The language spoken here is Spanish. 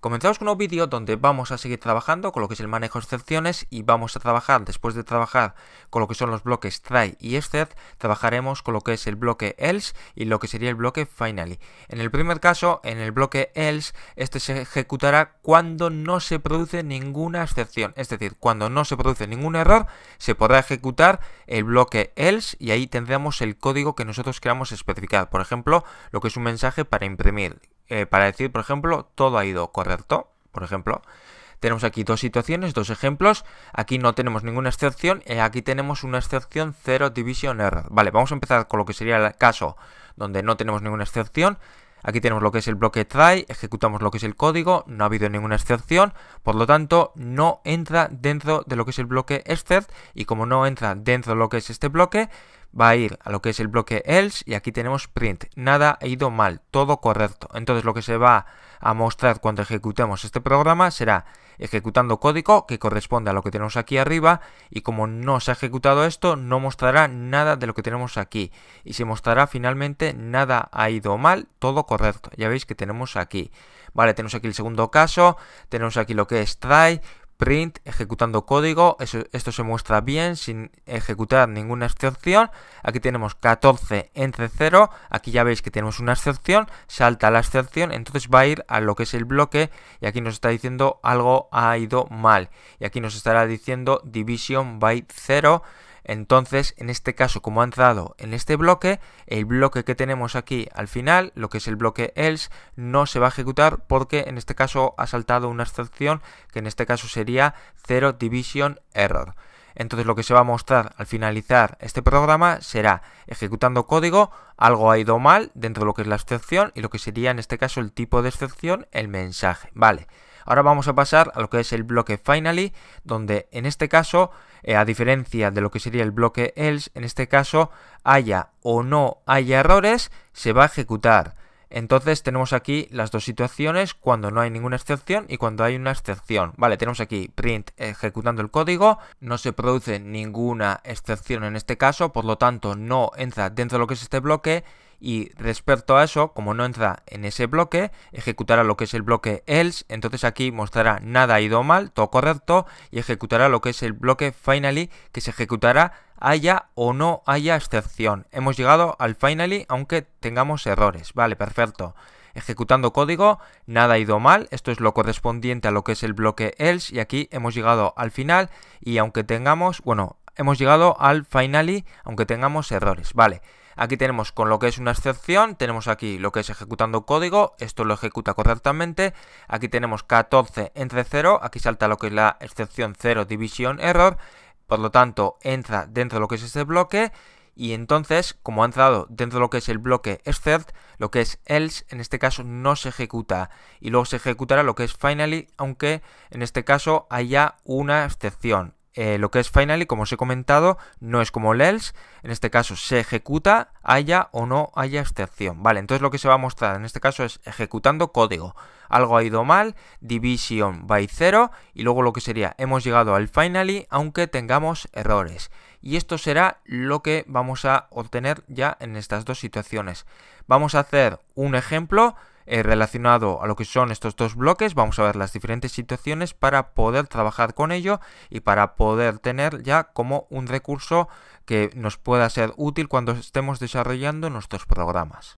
Comenzamos con un vídeo donde vamos a seguir trabajando con lo que es el manejo de excepciones y vamos a trabajar, después de trabajar con lo que son los bloques try y except, trabajaremos con lo que es el bloque else y lo que sería el bloque finally. En el primer caso, en el bloque else, este se ejecutará cuando no se produce ninguna excepción, es decir, cuando no se produce ningún error, se podrá ejecutar el bloque else y ahí tendremos el código que nosotros queramos especificar, por ejemplo, lo que es un mensaje para imprimir eh, para decir, por ejemplo, todo ha ido correcto. Por ejemplo, tenemos aquí dos situaciones, dos ejemplos. Aquí no tenemos ninguna excepción. y eh, aquí tenemos una excepción 0 division error. Vale, vamos a empezar con lo que sería el caso donde no tenemos ninguna excepción. Aquí tenemos lo que es el bloque try, ejecutamos lo que es el código, no ha habido ninguna excepción, por lo tanto no entra dentro de lo que es el bloque except y como no entra dentro de lo que es este bloque, va a ir a lo que es el bloque else y aquí tenemos print. Nada ha ido mal, todo correcto. Entonces lo que se va a mostrar cuando ejecutemos este programa será ejecutando código que corresponde a lo que tenemos aquí arriba y como no se ha ejecutado esto no mostrará nada de lo que tenemos aquí y se mostrará finalmente nada ha ido mal, todo correcto. Ya veis que tenemos aquí. Vale, tenemos aquí el segundo caso, tenemos aquí lo que es try, print ejecutando código. Eso, esto se muestra bien sin ejecutar ninguna excepción. Aquí tenemos 14 entre 0. Aquí ya veis que tenemos una excepción. Salta la excepción. Entonces va a ir a lo que es el bloque. Y aquí nos está diciendo algo ha ido mal. Y aquí nos estará diciendo division by 0. Entonces, en este caso, como ha entrado en este bloque, el bloque que tenemos aquí al final, lo que es el bloque else, no se va a ejecutar porque en este caso ha saltado una excepción que en este caso sería 0 division error. Entonces lo que se va a mostrar al finalizar este programa será ejecutando código, algo ha ido mal dentro de lo que es la excepción y lo que sería en este caso el tipo de excepción, el mensaje. Vale. Ahora vamos a pasar a lo que es el bloque finally, donde en este caso, eh, a diferencia de lo que sería el bloque else, en este caso haya o no haya errores, se va a ejecutar. Entonces tenemos aquí las dos situaciones cuando no hay ninguna excepción y cuando hay una excepción. Vale, tenemos aquí print ejecutando el código, no se produce ninguna excepción en este caso, por lo tanto no entra dentro de lo que es este bloque y respecto a eso, como no entra en ese bloque, ejecutará lo que es el bloque else, entonces aquí mostrará nada ha ido mal, todo correcto, y ejecutará lo que es el bloque finally, que se ejecutará haya o no haya excepción. Hemos llegado al finally, aunque tengamos errores. Vale, perfecto. Ejecutando código, nada ha ido mal, esto es lo correspondiente a lo que es el bloque else, y aquí hemos llegado al final, y aunque tengamos, bueno, hemos llegado al finally, aunque tengamos errores. Vale. Aquí tenemos con lo que es una excepción, tenemos aquí lo que es ejecutando código, esto lo ejecuta correctamente. Aquí tenemos 14 entre 0, aquí salta lo que es la excepción 0 division error, por lo tanto entra dentro de lo que es este bloque y entonces, como ha entrado dentro de lo que es el bloque except, lo que es else en este caso no se ejecuta y luego se ejecutará lo que es finally, aunque en este caso haya una excepción. Eh, lo que es finally, como os he comentado, no es como el else, en este caso se ejecuta, haya o no haya excepción. Vale, entonces lo que se va a mostrar en este caso es ejecutando código. Algo ha ido mal, division by 0 y luego lo que sería hemos llegado al finally aunque tengamos errores. Y esto será lo que vamos a obtener ya en estas dos situaciones. Vamos a hacer un ejemplo eh, relacionado a lo que son estos dos bloques. Vamos a ver las diferentes situaciones para poder trabajar con ello y para poder tener ya como un recurso que nos pueda ser útil cuando estemos desarrollando nuestros programas.